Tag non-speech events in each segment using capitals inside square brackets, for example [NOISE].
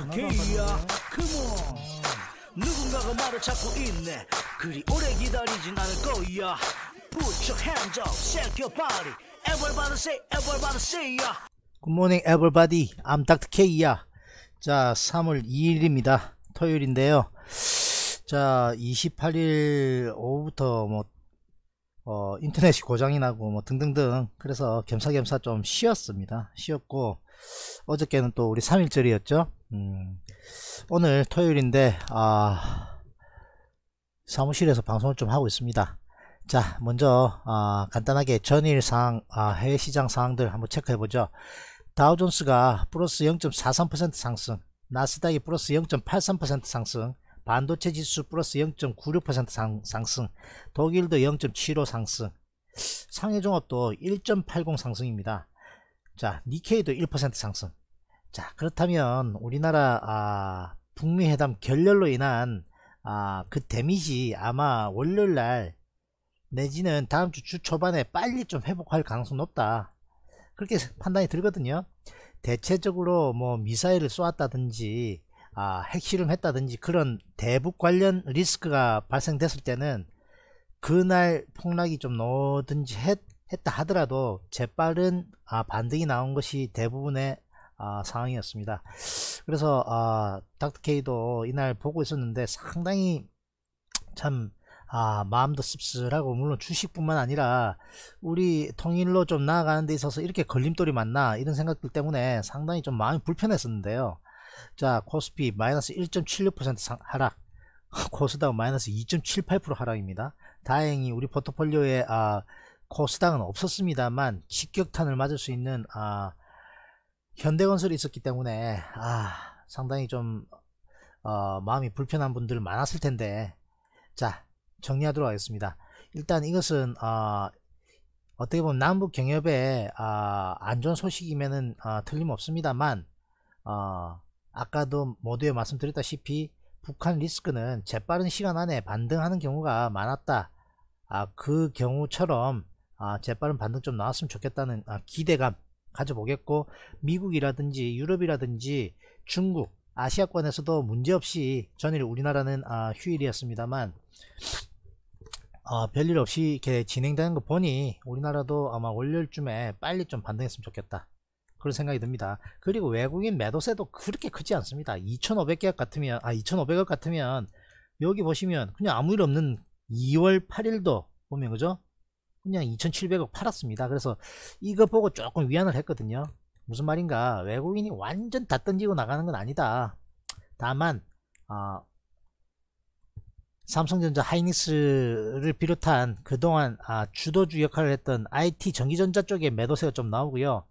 약속해야 그모 누군가가 말을 찾고 있네 그리 오래 기다리진 않을 거야 Put your hands up, shake your body Everybody say, everybody say ya Good morning everybody, I'm Dr. K 야 자, 3월 2일입니다 토요일인데요 자, 28일 오후부터 뭐 어, 인터넷이 고장이 나고 뭐 등등등 그래서 겸사겸사 좀 쉬었습니다 쉬었고 어저께는 또 우리 3일절이었죠 음, 오늘 토요일인데 아, 사무실에서 방송을 좀 하고 있습니다. 자 먼저 아, 간단하게 전일 상황 아, 해외 시장 상황들 한번 체크해 보죠. 다우존스가 플러스 0.43% 상승, 나스닥이 플러스 0.83% 상승, 반도체 지수 플러스 0.96% 상승, 독일도 0.75 상승, 상해종합도 1.80 상승입니다. 자 니케이도 1% 상승. 자 그렇다면 우리나라 아, 북미 회담 결렬로 인한 아, 그 데미지 아마 월요일날 내지는 다음 주 주 초반에 빨리 좀 회복할 가능성 높다 그렇게 판단이 들거든요 대체적으로 뭐 미사일을 쏘았다든지 아, 핵실험했다든지 그런 대북 관련 리스크가 발생됐을 때는 그날 폭락이 좀놓든지 했, 다 하더라도 재빠른 아, 반등이 나온 것이 대부분의 아, 상황이었습니다. 그래서 아, 닥터케이도 이날 보고 있었는데 상당히 참 아, 마음도 씁쓸하고 물론 주식뿐만 아니라 우리 통일로 좀 나아가는 데 있어서 이렇게 걸림돌이 맞나 이런 생각들 때문에 상당히 좀 마음이 불편했었는데요. 자 코스피 마이너스 1.76% 하락 [LAUGHS] 코스닥 마이너스 2.78% 하락입니다. 다행히 우리 포트폴리오에 아, 코스닥은 없었습니다만 직격탄을 맞을 수 있는 아, 현대건설이 있었기 때문에 아 상당히 좀 어, 마음이 불편한 분들 많았을 텐데 자 정리하도록 하겠습니다 일단 이것은 어, 떻게 보면 남북 경협의 어, 안 좋은 소식이면은 어, 틀림없습니다만 어, 아까도 모두에 말씀드렸다시피 북한 리스크는 재빠른 시간 안에 반등하는 경우가 많았다 아, 그 경우처럼 아, 재빠른 반등 좀 나왔으면 좋겠다는 아, 기대감 가져보겠고 미국이라든지 유럽이라든지 중국 아시아권에서도 문제없이 전일 우리나라는 아, 휴일이었습니다만 아, 별일 없이 이렇게 진행되는 거 보니 우리나라도 아마 월요일쯤에 빨리 좀 반등했으면 좋겠다 그런 생각이 듭니다 그리고 외국인 매도세도 그렇게 크지 않습니다 2500개약 같으면 아 2500억 같으면 여기 보시면 그냥 아무 일 없는 2월 8일도 보면 그죠 그냥 2,700억 팔았습니다. 그래서 이거 보고 조금 위안을 했거든요. 무슨 말인가 외국인이 완전 다 던지고 나가는 건 아니다. 다만 어, 삼성전자 하이닉스를 비롯한 그동안 아, 주도주 역할을 했던 IT 전기전자 쪽에 매도세가 좀 나오고요.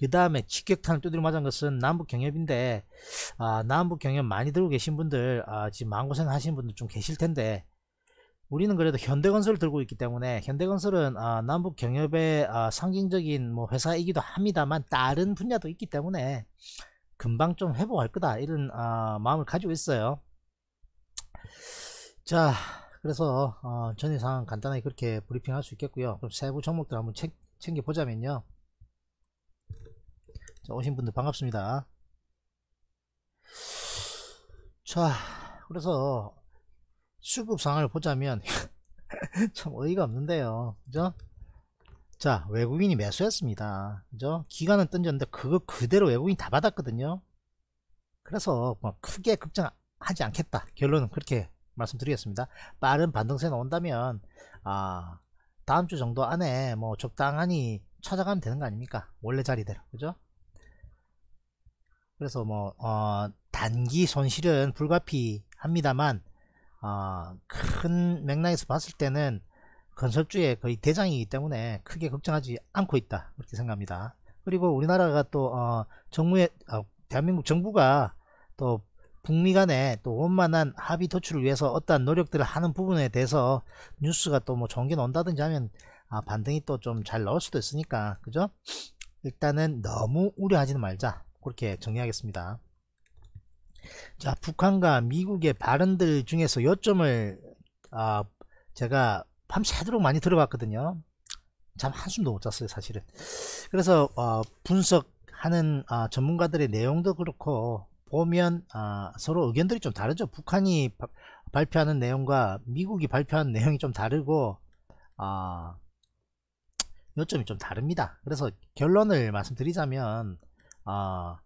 그 다음에 직격탄을 두드려 맞은 것은 남북경협인데 아, 남북경협 많이 들고 계신 분들 아, 지금 마음고생 하시는 분들 좀 계실 텐데 우리는 그래도 현대건설을 들고 있기 때문에 현대건설은 아, 남북 경협의 아, 상징적인 뭐 회사이기도 합니다만 다른 분야도 있기 때문에 금방 좀 회복할 거다 이런 아, 마음을 가지고 있어요. 자 그래서 어, 전일 상 간단하게 그렇게 브리핑할 수 있겠고요. 그럼 세부 종목들 한번 챙, 겨보자면요 오신 분들 반갑습니다. 자 그래서 수급상을 보자면 [LAUGHS] 참 어이가 없는데요 그죠 자 외국인이 매수했습니다 그죠 기간은 던졌는데 그거 그대로 외국인 다 받았거든요 그래서 뭐 크게 걱정하지 않겠다 결론은 그렇게 말씀드리겠습니다 빠른 반등세 나온다면 아 다음 주 정도 안에 뭐 적당하니 찾아가면 되는 거 아닙니까 원래 자리대로 그죠 그래서 뭐 어, 단기 손실은 불가피합니다만 어, 큰 맥락에서 봤을 때는 건설주의 거의 대장이기 때문에 크게 걱정하지 않고 있다 그렇게 생각합니다. 그리고 우리나라가 또 어, 정부의 어, 대한민국 정부가 또 북미 간에 또 원만한 합의 도출을 위해서 어떠한 노력들을 하는 부분에 대해서 뉴스가 또뭐 좋은 게온다든지 하면 아, 반등이 또 좀 잘 나올 수도 있으니까 그죠? 일단은 너무 우려하지는 말자 그렇게 정리하겠습니다. 자, 북한과 미국의 발언들 중에서 요점을 아, 제가 밤새도록 많이 들어봤거든요. 참 한숨도 못 잤어요, 사실은. 그래서 어, 분석하는 아, 전문가들의 내용도 그렇고 보면 아, 서로 의견들이 좀 다르죠. 북한이 바, 발표하는 내용과 미국이 발표한 내용이 좀 다르고 아, 요점이 좀 다릅니다. 그래서 결론을 말씀드리자면 아,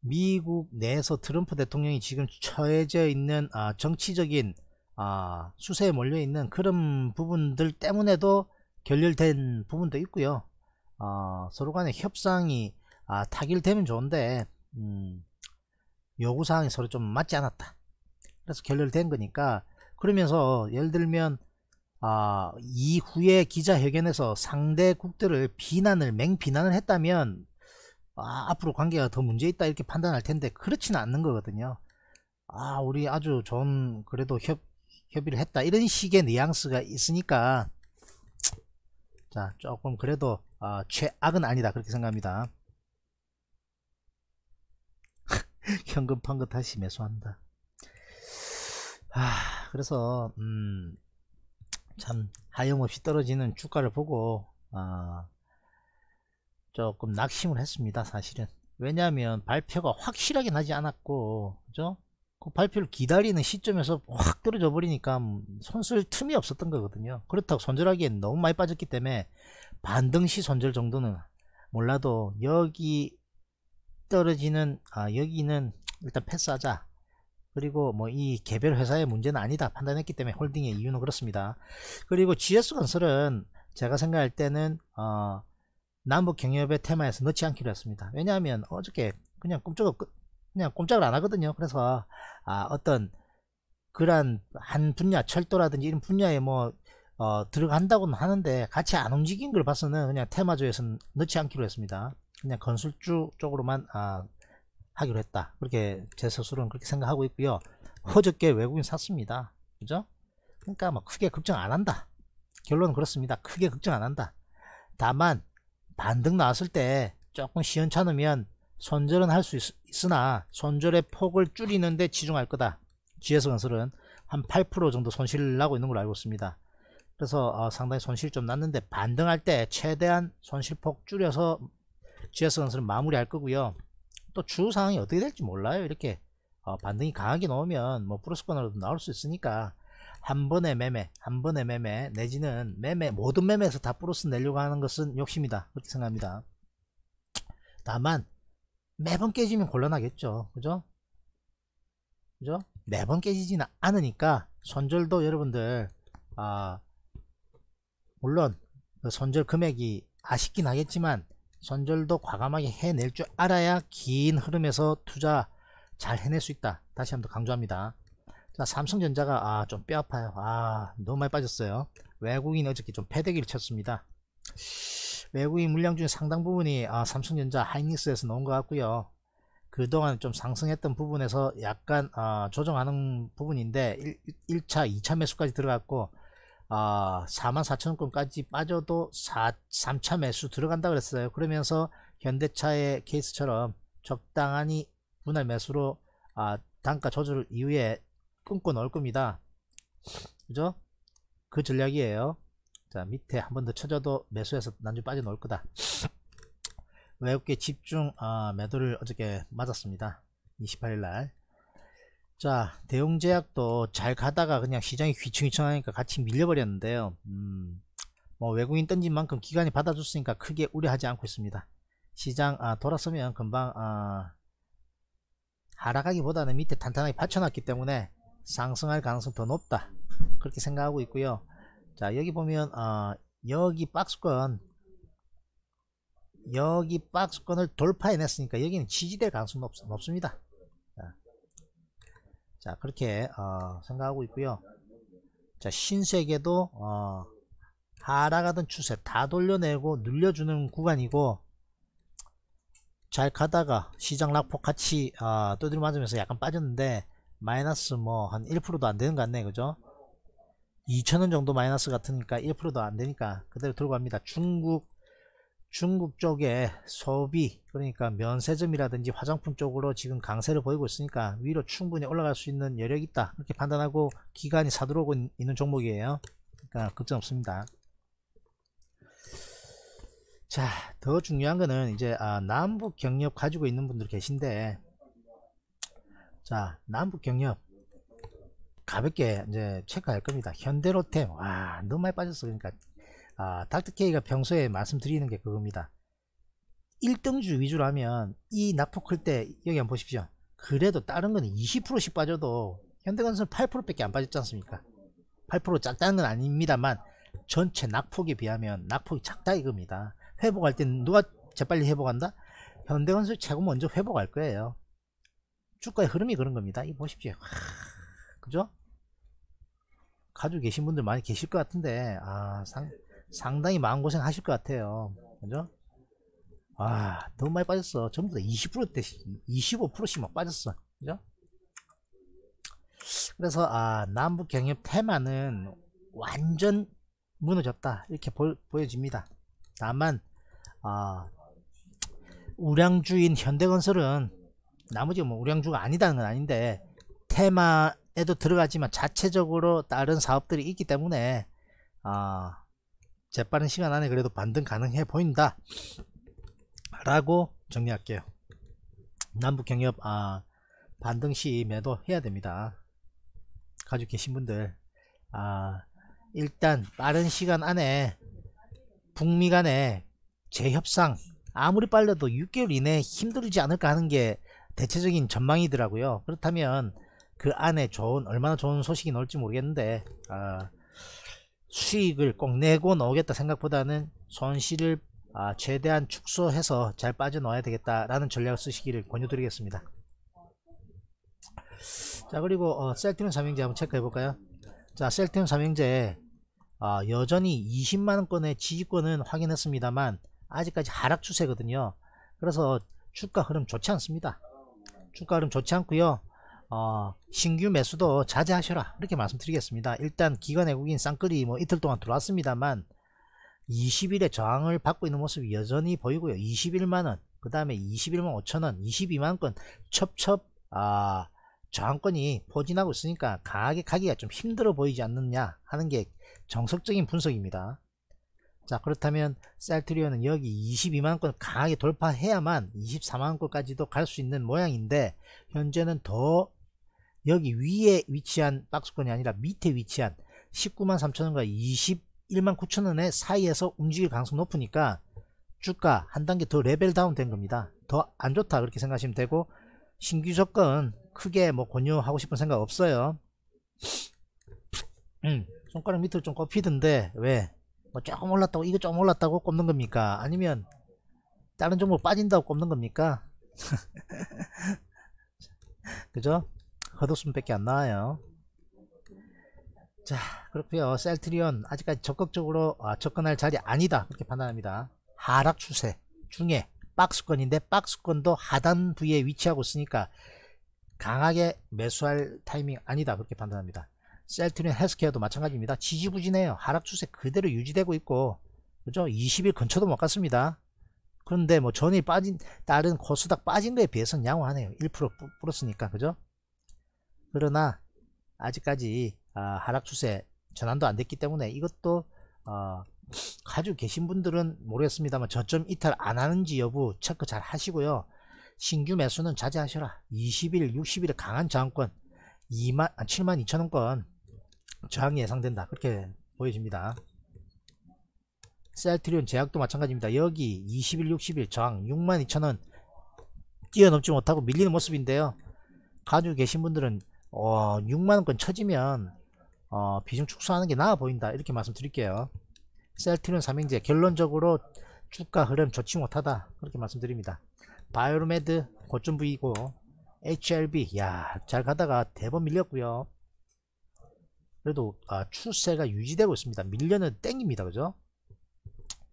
미국 내에서 트럼프 대통령이 지금 처해져 있는 아, 정치적인 아, 수세에 몰려 있는 그런 부분들 때문에도 결렬된 부분도 있고요. 아, 서로 간의 협상이 아, 타결되면 좋은데 음, 요구사항이 서로 좀 맞지 않았다. 그래서 결렬된 거니까 그러면서 예를 들면 아, 이후에 기자회견에서 상대국들을 비난을 맹비난을 했다면 아, 앞으로 관계가 더 문제 있다 이렇게 판단할 텐데 그렇지는 않는 거거든요. 아, 우리 아주 좋은 그래도 협, 협의를 했다 이런 식의 뉘앙스가 있으니까 자, 조금 그래도 아, 최악은 아니다 그렇게 생각합니다. 현금 판것 다시 매수한다. 아, 그래서 음, 참 하염없이 떨어지는 주가를 보고 아, 조금 낙심을 했습니다 사실은 왜냐하면 발표가 확실하게 나지 않았고 그죠 그 발표를 기다리는 시점에서 확 떨어져 버리니까 음, 손쓸 틈이 없었던 거거든요 그렇다고 손절하기엔 너무 많이 빠졌기 때문에 반등시 손절 정도는 몰라도 여기 떨어지는 아 여기는 일단 패스하자 그리고 뭐 이 개별 회사의 문제는 아니다 판단했기 때문에 홀딩의 이유는 그렇습니다 그리고 GS건설은 제가 생각할 때는 어 남북 경협의 테마에서 넣지 않기로 했습니다. 왜냐하면 어저께 그냥 꼼짝 그, 그냥 꼼짝을 안 하거든요. 그래서 아, 어떤 그런 한 분야 철도라든지 이런 분야에 뭐 어, 들어간다고는 하는데 같이 안 움직인 걸 봐서는 그냥 테마조에서는 넣지 않기로 했습니다. 그냥 건설주 쪽으로만 아, 하기로 했다. 그렇게 제 스스로는 그렇게 생각하고 있고요. 허저께 외국인 샀습니다. 그죠? 그러니까 뭐 크게 걱정 안 한다. 결론은 그렇습니다. 크게 걱정 안 한다. 다만 반등 나왔을 때 조금 시원찮으면 손절은 할 수 있으나 손절의 폭을 줄이는데 지중할 거다. GS 건설은 한 8% 정도 손실 나고 있는 걸로 알고 있습니다. 그래서 어, 상당히 손실 좀 났는데 반등할 때 최대한 손실폭 줄여서 GS 건설은 마무리할 거고요. 또 추후 상황이 어떻게 될지 몰라요. 이렇게 어, 반등이 강하게 나오면 뭐 플러스권으로도 나올 수 있으니까 한번에 매매, 한번에 매매 내지는 매매 모든 매매에서 다 플러스 내려고 하는 것은 욕심이다 그렇게 생각합니다. 다만 매번 깨지면 곤란하겠죠, 그죠? 그죠? 매번 깨지지는 않으니까 손절도 여러분들 아 물론 그 손절 금액이 아쉽긴 하겠지만 손절도 과감하게 해낼 줄 알아야 긴 흐름에서 투자 잘 해낼 수 있다. 다시 한번 강조합니다. 자, 삼성전자가 아, 좀뼈 아파요. 아, 너무 많이 빠졌어요. 외국인 어저께 좀 패대기를 쳤습니다. 외국인 물량 중에 상당 부분이 아, 삼성전자 하이닉스에서 나온 것 같고요. 그동안 좀 상승했던 부분에서 약간 아, 조정하는 부분인데 1, 차 2차 매수까지 들어갔고 아, 44,000원권까지 빠져도 4, 3차 매수 들어간다 그랬어요. 그러면서 현대차의 케이스처럼 적당히 분할 매수로 아, 단가 조절 이후에 품고 넣을 겁니다. 그죠? 그 전략이에요. 자, 밑에 한 번 더 쳐져도 매수해서 난주 빠져놓을 거다. 외국계 집중 아, 매도를 어저께 맞았습니다. 28일날. 자, 대웅제약도 잘 가다가 그냥 시장이 휘청휘청하니까 같이 밀려버렸는데요. 음, 뭐 외국인 던진 만큼 기간이 받아줬으니까 크게 우려하지 않고 있습니다. 시장 아, 돌아서면 금방 아, 하락하기보다는 밑에 탄탄하게 받쳐놨기 때문에 상승할 가능성이 더 높다 그렇게 생각하고 있고요 자 여기 보면 어, 여기 박스권 여기 박스권을 돌파해냈으니까 여기는 지지될 가능성이 높, 습니다 자, 자 그렇게 어, 생각하고 있고요 자 신세계도 어, 하락하던 추세 다 돌려내고 눌려주는 구간이고 잘 가다가 시장 낙폭같이 어, 두드려 맞으면서 약간 빠졌는데 마이너스 뭐 한 1%도 안 되는 것 같네 그죠 2천원 정도 마이너스 같으니까 1%도 안 되니까 그대로 들어 갑니다 중국 중국 쪽에 소비 그러니까 면세점이라든지 화장품 쪽으로 지금 강세를 보이고 있으니까 위로 충분히 올라갈 수 있는 여력이 있다 이렇게 판단하고 기간이 사들어오고 있는 종목이에요 그러니까 걱정 없습니다 자 더 중요한 거는 이제 아, 남북 경력 가지고 있는 분들 계신데 자 남북 경협 가볍게 이제 체크할 겁니다 현대로템 와 아, 너무 많이 빠졌어 그러니까 아, 닥터케이가 평소에 말씀드리는 게 그겁니다 1등주 위주로하면이 낙폭 클 때 여기 한번 보십시오 그래도 다른 거는 20%씩 빠져도 현대건설 8%밖에 안 빠졌지 않습니까 8% 작다는 건 아닙니다만 전체 낙폭에 비하면 낙폭이 작다 이겁니다 회복할 땐 누가 재빨리 회복한다 현대건설 최고 먼저 회복할 거예요 주가의 흐름이 그런 겁니다. 이 보십시오. 하, 그죠? 가지고 계신 분들 많이 계실 것 같은데 아 상, 상당히 마음고생 하실 것 같아요. 그죠? 아, 너무 많이 빠졌어. 전부 다 20%대, 25%씩 막 빠졌어. 그죠? 그래서, 아, 남북 경협 테마는 완전 무너졌다. 이렇게 보, 여집니다 다만, 아, 우량주인 현대건설은 나머지뭐 우량주가 아니다는 건 아닌데 테마에도 들어가지만 자체적으로 다른 사업들이 있기 때문에 아 재빠른 시간 안에 그래도 반등 가능해 보인다 라고 정리할게요 남북경협 아 반등 시 매도 해야 됩니다 가지고 계신 분들 아 일단 빠른 시간 안에 북미 간의 재협상 아무리 빨라도 6개월 이내에 힘들지 않을까 하는 게 대체적인 전망이더라고요. 그렇다면 그 안에 좋은 얼마나 좋은 소식이 나올지 모르겠는데 아, 수익을 꼭 내고 나오겠다 생각보다는 손실을 아, 최대한 축소해서 잘 빠져나와야 되겠다라는 전략을 쓰시기를 권유드리겠습니다. 자 그리고 어, 셀트리온 삼형제 한번 체크해 볼까요? 자 셀트리온 삼형제 아, 여전히 20만원권의 지지권은 확인했습니다만 아직까지 하락 추세거든요. 그래서 주가 흐름 좋지 않습니다. 주가 흐름 좋지 않고요 어, 신규 매수도 자제하셔라 이렇게 말씀드리겠습니다 일단 기관 외국인 쌍끌이 뭐 이틀 동안 들어왔습니다만 20일에 저항을 받고 있는 모습이 여전히 보이고요 21만원 그 다음에 21만 5천원 22만건 첩첩 아 저항권이 포진하고 있으니까 강하게 가기가 좀 힘들어 보이지 않느냐 하는 게 정석적인 분석입니다 자 그렇다면 셀트리온은 여기 22만건 강하게 돌파해야만 24만건까지도 갈 수 있는 모양인데 현재는 더 여기 위에 위치한 박스권이 아니라 밑에 위치한 19만 3천원과 21만 9천원의 사이에서 움직일 가능성이 높으니까 주가 한 단계 더 레벨 다운 된 겁니다 더 안 좋다 그렇게 생각하시면 되고 신규 접근 크게 뭐 권유하고 싶은 생각 없어요 음, 손가락 밑으로 좀 꼽히던데 왜뭐 조금 올랐다고 이거 좀 올랐다고 꼽는 겁니까 아니면 다른 종목 빠진다고 꼽는 겁니까 [LAUGHS] 그죠 헛웃음 밖에 안 나와요 자그렇구요 셀트리온 아직까지 적극적으로 아, 접근할 자리 아니다 그렇게 판단합니다 하락 추세 중에 박스권인데 박스권도 하단 부위에 위치하고 있으니까 강하게 매수할 타이밍 아니다 그렇게 판단합니다 셀트리온 헬스케어도 마찬가지입니다. 지지부진해요. 하락 추세 그대로 유지되고 있고 그죠? 20일 근처도 못 갔습니다. 그런데 뭐 전이 빠진 다른 코스닥 빠진 거에 비해서는 양호하네요. 1%플러으니까 그죠? 그러나 아직까지 어, 아, 하락 추세 전환도 안 됐기 때문에 이것도 어, 가지고 계신 분들은 모르겠습니다만 저점 이탈 안 하는지 여부 체크 잘 하시고요. 신규 매수는 자제하셔라. 20일, 60일에 강한 저항권 2만, 7만 아, 2천원권 저항이 예상된다 그렇게 보여집니다 셀트리온 제약도 마찬가지입니다 여기 21, 60일 저항 62,000원 뛰어넘지 못하고 밀리는 모습인데요 가지고 계신 분들은 어, 6만원권 처지면 어, 비중 축소하는 게 나아 보인다 이렇게 말씀드릴게요 셀트리온 삼행제 결론적으로 주가 흐름 좋지 못하다 그렇게 말씀드립니다 바이오메드 고점 부이고 h r b 야잘 가다가 대번 밀렸고요 그래도 아, 추세가 유지되고 있습니다. 밀려는 땡입니다 그죠?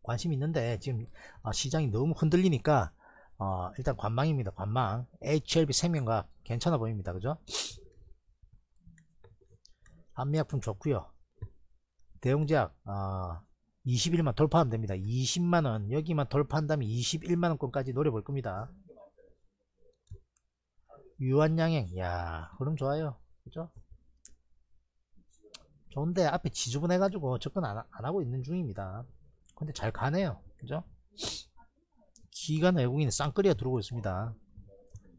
관심 있는데 지금 아, 시장이 너무 흔들리니까 어, 일단 관망입니다. 관망. HLB 생명과 괜찮아 보입니다. 그죠? 한미약품 좋고요 대용제약 어, 아, 21만 돌파하면 됩니다. 20만원 여기만 돌파한다면 21만원권까지 노려볼 겁니다. 유한양행 야 그럼 좋아요. 그죠? 좋은데 앞에 지저분해가지고 접근 안, 안 하고 있는 중입니다. 근데 잘 가네요. 그죠? 기간 외국인 쌍끌이가 들어오고 있습니다.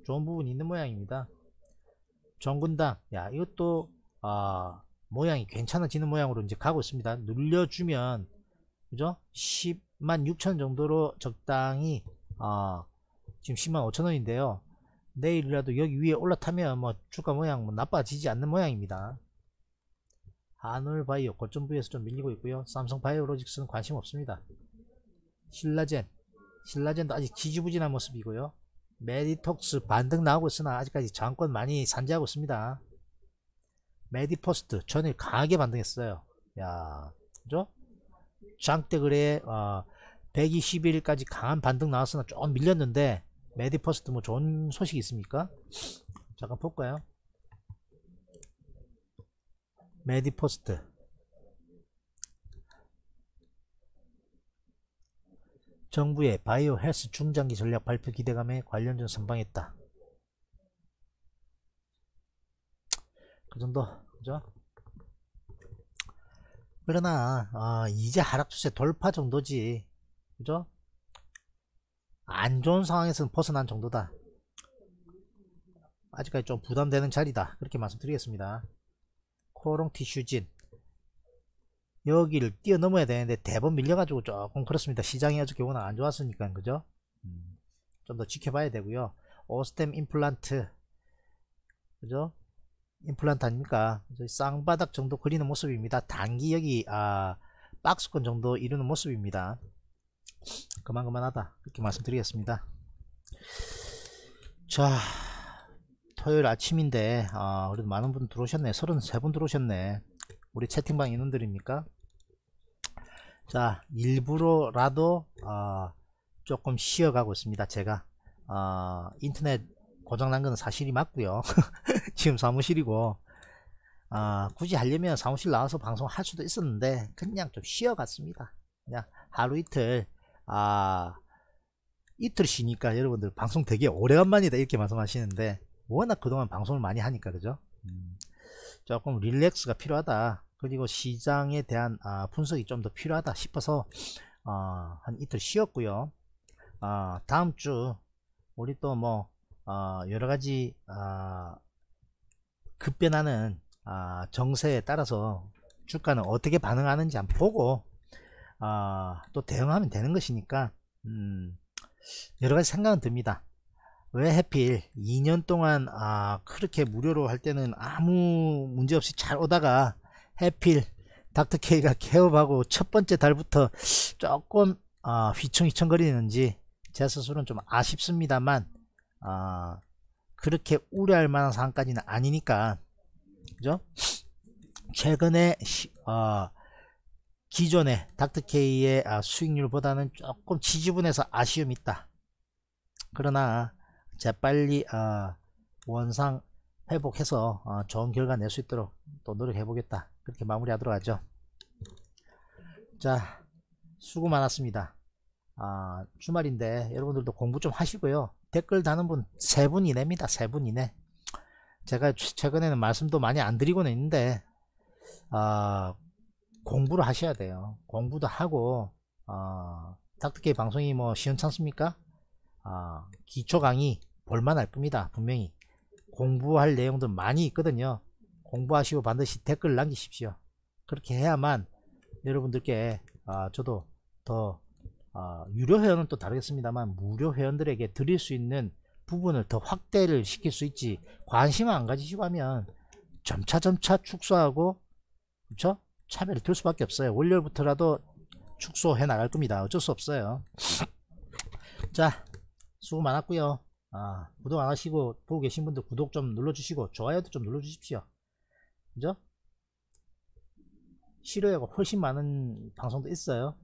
좋은 부분이 있는 모양입니다. 정군당, 야, 이것도, 아, 모양이 괜찮아지는 모양으로 이제 가고 있습니다. 눌려주면, 그죠? 10만 6천 정도로 적당히, 아, 지금 10만 5천 원인데요. 내일이라도 여기 위에 올라타면 뭐 주가 모양 뭐 나빠지지 않는 모양입니다. 아놀바이오 고점부에서 좀 밀리고 있고요. 삼성바이오로직스는 관심 없습니다. 신라젠 신라젠도 아직 지지부진한 모습이고요. 메디톡스 반등 나오고 있으나 아직까지 장권 많이 산재하고 있습니다. 메디포스트 전일 강하게 반등했어요. 야, 그죠? 장대그래 어, 121까지 일 강한 반등 나왔으나 조금 밀렸는데 메디포스트 뭐 좋은 소식 있습니까? 잠깐 볼까요? 메디포스트 정부의 바이오 헬스 중장기 전략 발표 기대감에 관련전 선방했다. 그 정도 그죠? 그러나 어, 이제 하락 추세 돌파 정도지 그죠? 안 좋은 상황에서는 벗어난 정도다. 아직까지 좀 부담되는 자리다. 그렇게 말씀드리겠습니다. 호롱 티슈진 여기를 뛰어넘어야 되는데 대번 밀려가지고 조금 그렇습니다. 시장이 아주 경우는 안 좋았으니까 그죠? 음, 좀더 지켜봐야 되고요. 오스템 임플란트 그죠? 임플란트 아닙니까? 쌍바닥 정도 그리는 모습입니다. 단기 여기 아 박스권 정도 이루는 모습입니다. 그만 그만하다 그렇게 말씀드리겠습니다. 자. 토요일 아침인데 아 그래도 많은 분 들어오셨네 33분 들어오셨네 우리 채팅방 인원들입니까 자 일부러라도 아, 조금 쉬어가고 있습니다 제가 아, 인터넷 고장난 건 사실이 맞고요 [LAUGHS] 지금 사무실이고 아, 굳이 하려면 사무실 나와서 방송할 수도 있었는데 그냥 좀 쉬어갔습니다 그냥 하루 이틀 아 이틀 쉬니까 여러분들 방송 되게 오래간만이다 이렇게 말씀하시는데 워낙 그동안 방송을 많이 하니까 그죠 음, 조금 릴렉스가 필요하다 그리고 시장에 대한 아, 분석이 좀 더 필요하다 싶어서 어, 한 이틀 쉬었고요 아, 다음 주 우리 또뭐 어, 여러가지 아, 급변하는 아, 정세에 따라서 주가는 어떻게 반응하는지 한번 보고 아, 또 대응하면 되는 것이니까 음, 여러가지 생각은 듭니다 왜 해필 2년 동안 아 그렇게 무료로 할 때는 아무 문제 없이 잘 오다가 해필 닥터케이가 개업하고 첫 번째 달부터 조금 아, 휘청휘청거리는지 제 스스로는 좀 아쉽습니다만 아, 그렇게 우려할 만한 상황까지는 아니니까 그죠? 최근에 어, 기존의 닥터케이의 아, 수익률보다는 조금 지지분에서 아쉬움이 있다 그러나 재빨리 아, 원상 회복해서 아, 좋은 결과 낼 수 있도록 또 노력해 보겠다 그렇게 마무리 하도록 하죠 자 수고 많았습니다 아, 주말인데 여러분들도 공부 좀 하시고요 댓글 다는 분 세 분 이내입니다 세 분 이내 제가 최근에는 말씀도 많이 안 드리고는 있는데 아, 공부를 하셔야 돼요 공부도 하고 어, 닥터케이 방송이 뭐 시원찮습니까? 어, 아, 기초 강의 볼만할 겁니다. 분명히 공부할 내용도 많이 있거든요. 공부하시고 반드시 댓글 남기십시오. 그렇게 해야만 여러분들께 어, 저도 더 어, 아, 유료 회원은 또 다르겠습니다만 무료 회원들에게 드릴 수 있는 부분을 더 확대를 시킬 수 있지 관심을 안 가지시고 하면 점차점차 축소하고 그렇죠? 차별을 들 수밖에 없어요. 월요일부터라도 축소해 나갈 겁니다. 어쩔 수 없어요. [LAUGHS] 자 수고 많았고요 아, 구독 안 하시고 보고 계신 분들 구독 좀 눌러주시고 좋아요도 좀 눌러주십시오 그죠? 싫어요가 훨씬 많은 방송도 있어요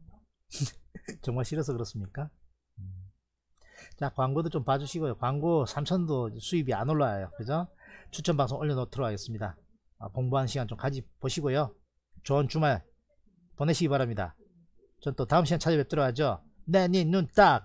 [LAUGHS] 정말 싫어서 그렇습니까? 음. 자 광고도 좀 봐주시고요 광고 3천도 수입이 안 올라와요 그죠? 추천 방송 올려놓도록 하겠습니다 아, 공부하는 시간 좀 가지 보시고요 좋은 주말 보내시기 바랍니다 전 또 다음 시간 찾아뵙도록 하죠 내눈딱